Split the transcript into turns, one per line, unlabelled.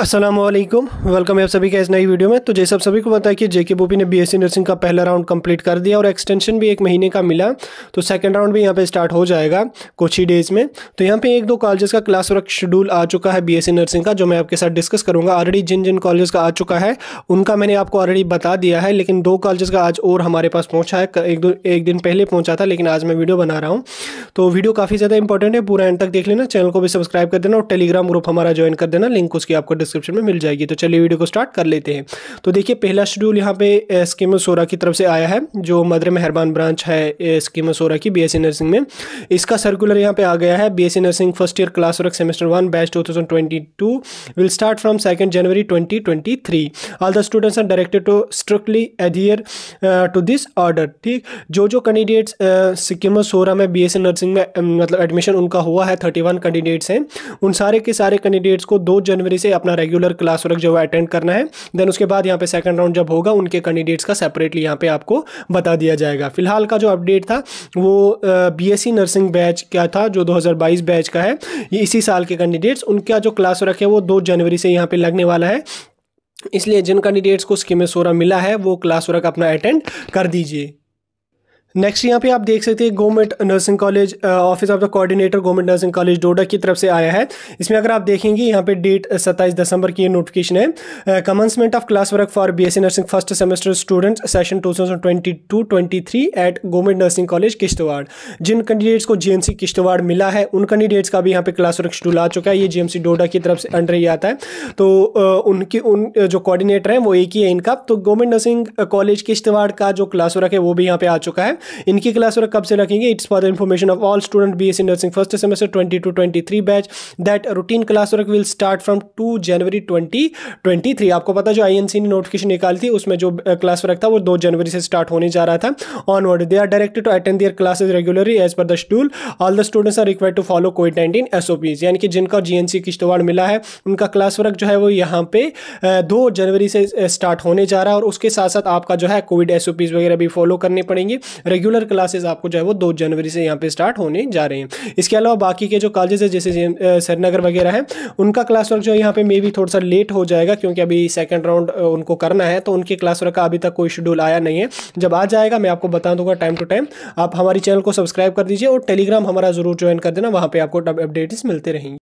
Aslam welcome है आप सभी का इस नई वीडियो में तो जैसे आप सभी को बताया कि जेके बोपी ने बीएससी नर्सिंग का पहला राउंड कंप्लीट कर दिया और एक्सटेंशन भी एक महीने का मिला तो सेकंड राउंड भी यहाँ पे स्टार्ट हो जाएगा कुछ ही डेज़ में तो यहाँ पे एक दो कॉलेजेस का क्लास वर्क शेड्यूल आ चुका है बीएससी नर्सिंग का जो मैं आपके साथ डिस्कस करूँगा ऑलरेडी जिन जिन कॉलेज का आ चुका है उनका मैंने आपको ऑलरेडी बता दिया है लेकिन दो कॉलेज का आज और हमारे पास पहुँचा है एक दो एक दिन पहले पहुँचा था लेकिन आज मैं वीडियो बना रहा हूँ तो वीडियो काफ़ी ज़्यादा इंपॉर्टेंट है पूरा एंड तक देख लेना चैनल को भी सब्सक्राइब कर देना और टेलीग्राम ग्रुप हमारा ज्वाइन कर देना लिंक उसकी आपको डिस्क्रिप्शन में मिल जाएगी तो चलिए वीडियो को स्टार्ट कर लेते हैं तो देखिए पहला शेड्यूल यहाँ पे स्कीम सोरा की तरफ से आया है जो मदर मेहरबान ब्रांच है स्कीम सोरा की बी नर्सिंग में इसका सर्कुलर यहाँ पे आ गया है B nursing first year class work semester one batch two will start from second January twenty all the students are directed to strictly adhere to this order ठीक जो जो कैंडिडेट्स सिक्किम सोरा में बी नर्सिंग में um, मतलब admission उनका हुआ है थर्टी वन कैंडिडेट्स हैं उन सारे के सारे कैंडिडेट्स को दो जनवरी से अपना रेगुलर क्लास वर्क जो है अटेंड करना है देन उसके बाद यहाँ पे सेकंड राउंड जब होगा उनके कैंडिडेट्स का सेपरेटली यहाँ पे आपको बता दिया जाएगा फिलहाल का जो अपडेट था वो बी नर्सिंग बैच का था जो दो बैच का है ये इसी साल के कैंडिडेट्स उनका जो क्लास वर्क है वो दो जनवरी से यहाँ पर लगने वाला है इसलिए जिन कैंडिडेट्स को स्कीमें सोरा मिला है वो क्लास वर्क अपना अटेंड कर दीजिए नेक्स्ट यहाँ पे आप देख सकते हैं government nursing college office of the coordinator government nursing college Doda की तरफ से आया है इसमें अगर आप देखेंगे यहाँ पे डेट सत्ताईस दिसंबर की नोटिफिकेशन है commencement of class work for B nursing first semester students session two thousand twenty two twenty three at government nursing college Kishtwar जिन कैंडिडेट्स को जे किश्तवाड़ मिला है उन कैंडिडेट्स का भी यहाँ पे क्लास वर्क शेड्यूल आ चुका है ये जे डोडा की तरफ से अंडर ही आता है तो उनके उन जो कॉर्डिनेटर हैं वो एक ही है इनका तो गवर्नमेंट नर्सिंग कॉलेज किश्तवाड़ का जो क्लास वर्क है वो भी यहाँ पे आ चुका है इनकी क्लास वर्क कब से रखेंगे it's for the information of all student B S nursing first semester twenty two twenty three batch that routine class work will start from two January twenty twenty three आपको पता जो I N C ने notification निकाली थी उसमें जो class work था वो दो जनवरी से स्टार्ट होने जा रहा था onward they are directed to attend their classes regularly as per the schedule all the students are require to follow COVID nineteen S O Ps यानी कि जिनका जी एन सी किश्तवाड़ मिला है उनका क्लास वर्क जो है वो यहाँ पे दो जनवरी से स्टार्ट होने जा रहा है और उसके साथ साथ आपका जो है कोविड एस ओ पीज वगैरह भी फॉलो करने पड़ेंगे रेगुलर क्लासेज आपको जो है वो दो जनवरी से यहाँ पर स्टार्ट होने जा रहे हैं इसके अलावा बाकी के जो कॉलेजेस है जैसे श्रीनगर वगैरह है उनका क्लास वर्क जो है यहाँ पे मे भी थोड़ा सा लेट हो जाएगा क्योंकि अभी सेकेंड राउंड उनको करना है तो उनके क्लास वर्क का अभी तक कोई शेड्यूल आया नहीं है जब आ जाएगा मैं आपको बता दूंगा टाइम टू टाइम आप हमारे चैनल को सब्सक्राइब कर दीजिए और टेलीग्राम हमारा जरूर ज्वाइन कर देना वहाँ पर आपको अपडेट्स मिलते रहेंगे